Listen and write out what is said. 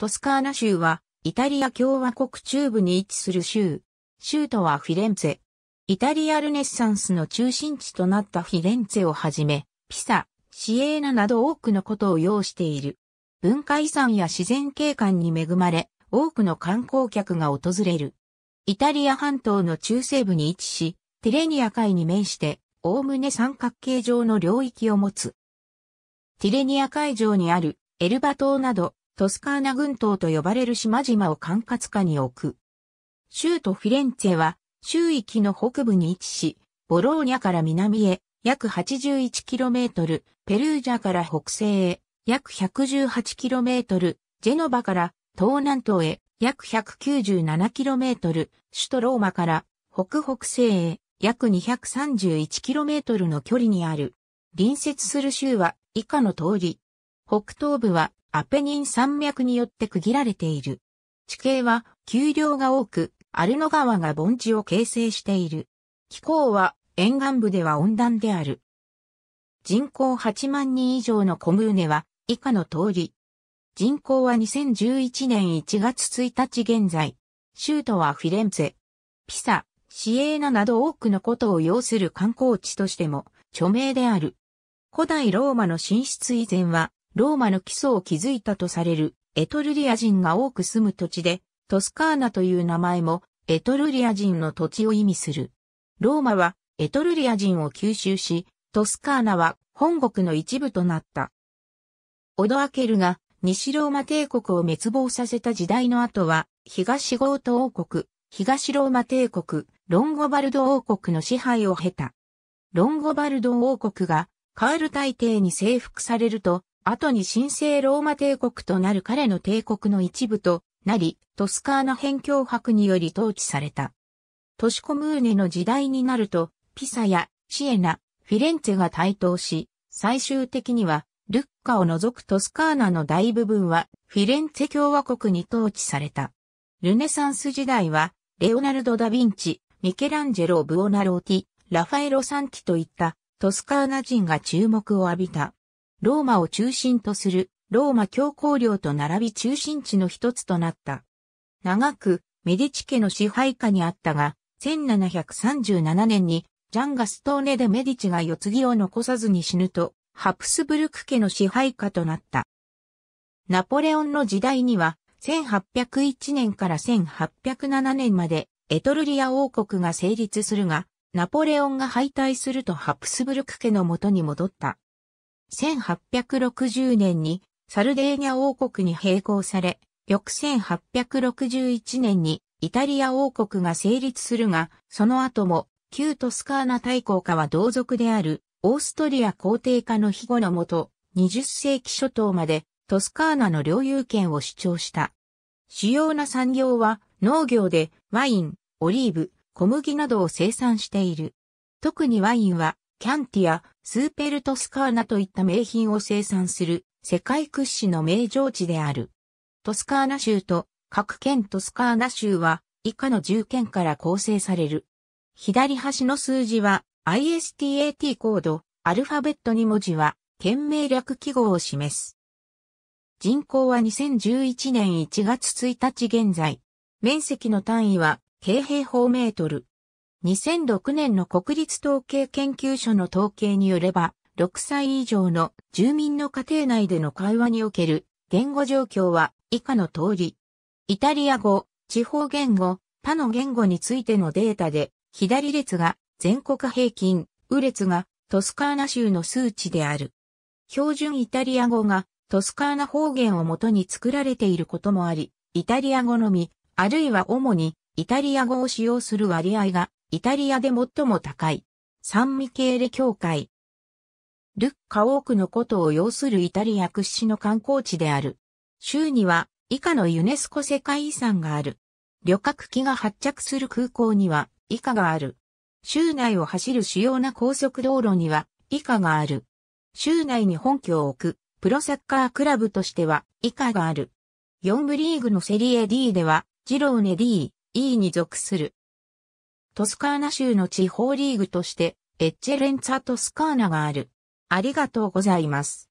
トスカーナ州は、イタリア共和国中部に位置する州。州都はフィレンツェ。イタリアルネッサンスの中心地となったフィレンツェをはじめ、ピサ、シエーナなど多くのことを要している。文化遺産や自然景観に恵まれ、多くの観光客が訪れる。イタリア半島の中西部に位置し、ティレニア海に面して、おおむね三角形状の領域を持つ。ティレニア海上にあるエルバ島などトスカーナ群島と呼ばれる島々を管轄下に置く。州都フィレンツェは、州域の北部に位置し、ボローニャから南へ約 81km、ペルージャから北西へ約 118km、ジェノバから東南東へ約 197km、首都ローマから北北西へ約 231km の距離にある。隣接する州は以下の通り、北東部はアペニン山脈によって区切られている。地形は丘陵が多く、アルノ川が盆地を形成している。気候は沿岸部では温暖である。人口8万人以上のコムーネは以下の通り。人口は2011年1月1日現在。州都はフィレンツェ。ピサ、シエーナなど多くのことを要する観光地としても著名である。古代ローマの進出以前はローマの基礎を築いたとされるエトルリア人が多く住む土地で、トスカーナという名前もエトルリア人の土地を意味する。ローマはエトルリア人を吸収し、トスカーナは本国の一部となった。オドアケルが西ローマ帝国を滅亡させた時代の後は、東ゴート王国、東ローマ帝国、ロンゴバルド王国の支配を経た。ロンゴバルド王国がカール大帝に征服されると、後に神聖ローマ帝国となる彼の帝国の一部となり、トスカーナ辺境伯により統治された。トシコムーネの時代になると、ピサやシエナ、フィレンツェが台頭し、最終的には、ルッカを除くトスカーナの大部分は、フィレンツェ共和国に統治された。ルネサンス時代は、レオナルド・ダ・ヴィンチ、ミケランジェロ・ブオナローティ、ラファエロ・サンティといった、トスカーナ人が注目を浴びた。ローマを中心とするローマ教皇領と並び中心地の一つとなった。長くメディチ家の支配下にあったが、1737年にジャンガストーネでメディチが世継ぎを残さずに死ぬと、ハプスブルク家の支配下となった。ナポレオンの時代には、1801年から1807年までエトルリア王国が成立するが、ナポレオンが敗退するとハプスブルク家の元に戻った。1860年にサルデーニャ王国に併合され、翌1861年にイタリア王国が成立するが、その後も旧トスカーナ大公家は同族であるオーストリア皇帝家の庇護のもと、20世紀初頭までトスカーナの領有権を主張した。主要な産業は農業でワイン、オリーブ、小麦などを生産している。特にワインはキャンティア、スーペルトスカーナといった名品を生産する世界屈指の名城地である。トスカーナ州と各県トスカーナ州は以下の10県から構成される。左端の数字は ISTAT コード、アルファベット2文字は県名略記号を示す。人口は2011年1月1日現在。面積の単位は、京平方メートル。2006年の国立統計研究所の統計によれば、6歳以上の住民の家庭内での会話における言語状況は以下の通り。イタリア語、地方言語、他の言語についてのデータで、左列が全国平均、右列がトスカーナ州の数値である。標準イタリア語がトスカーナ方言をもとに作られていることもあり、イタリア語のみ、あるいは主にイタリア語を使用する割合がイタリアで最も高い、サンミケーレ教会。ルッカ多くのことを要するイタリア屈指の観光地である。州には以下のユネスコ世界遺産がある。旅客機が発着する空港には以下がある。州内を走る主要な高速道路には以下がある。州内に本拠を置くプロサッカークラブとしては以下がある。4部リーグのセリエ D ではジローネ D、E に属する。トスカーナ州の地方リーグとして、エッチェレンツァ・トスカーナがある。ありがとうございます。